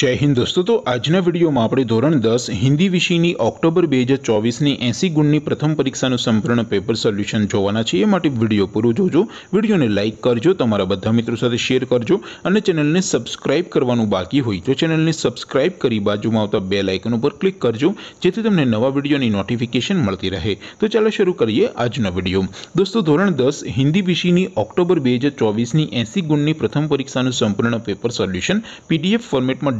जय हिंद दोस्तों तो आज ना वीडियो में आपरे ધોરણ 10 હિન્દી વિષયની ઓક્ટોબર 2024 ની 80 ગુણની પ્રથમ પરીક્ષાનું સંપૂર્ણ પેપર સોલ્યુશન જોવાના છે એ માટે વિડિયો પૂરો જોજો વિડિયોને લાઈક કરજો તમારા બધા મિત્રો સાથે શેર કરજો અને ચેનલને સબ્સ્ક્રાઇબ કરવાનું બાકી હોય તો ચેનલને સબ્સ્ક્રાઇબ કરી બાજુમાં આવતા બેલ આઇકન ઉપર ક્લિક કરજો જેથી તમને નવા વિડિયોની નોટિફિકેશન મળતી રહે તો ચાલો શરૂ કરીએ આજનો વિડિયો દોસ્તો ધોરણ 10 હિન્દી વિષયની ઓક્ટોબર 2024 ની 80 ગુણની પ્રથમ પરીક્ષાનું સંપૂર્ણ પેપર સોલ્યુશન PDF ફોર્મેટમાં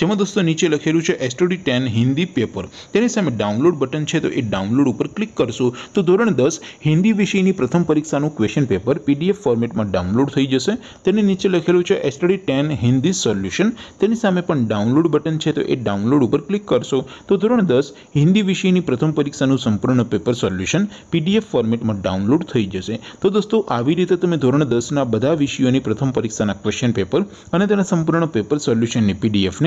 જોમો દોસ્તો નીચે લખેલું છે STD 10 હિન્દી પેપર તેની સામે ડાઉનલોડ બટન છે તો એ ડાઉનલોડ ઉપર ક્લિક કરશો તો ધોરણ 10 હિન્દી વિષયની પ્રથમ પરીક્ષાનું ક્વેશ્ચન પેપર PDF ફોર્મેટમાં ડાઉનલોડ થઈ જશે તેની નીચે લખેલું છે STD 10 હિન્દી સોલ્યુશન તેની સામે પણ ડાઉનલોડ બટન છે તો એ ડાઉનલોડ ઉપર ક્લિક કરશો તો ધોરણ 10 હિન્દી વિષયની પ્રથમ પરીક્ષાનું સંપૂર્ણ પેપર સોલ્યુશન PDF ફોર્મેટમાં ડાઉનલોડ થઈ જશે તો દોસ્તો આવી રીતે તમે ધોરણ 10 ના બધા વિષયોની પ્રથમ પરીક્ષાના ક્વેશ્ચન પેપર અને તેના સંપૂર્ણ પેપર સોલ્યુશનની PDF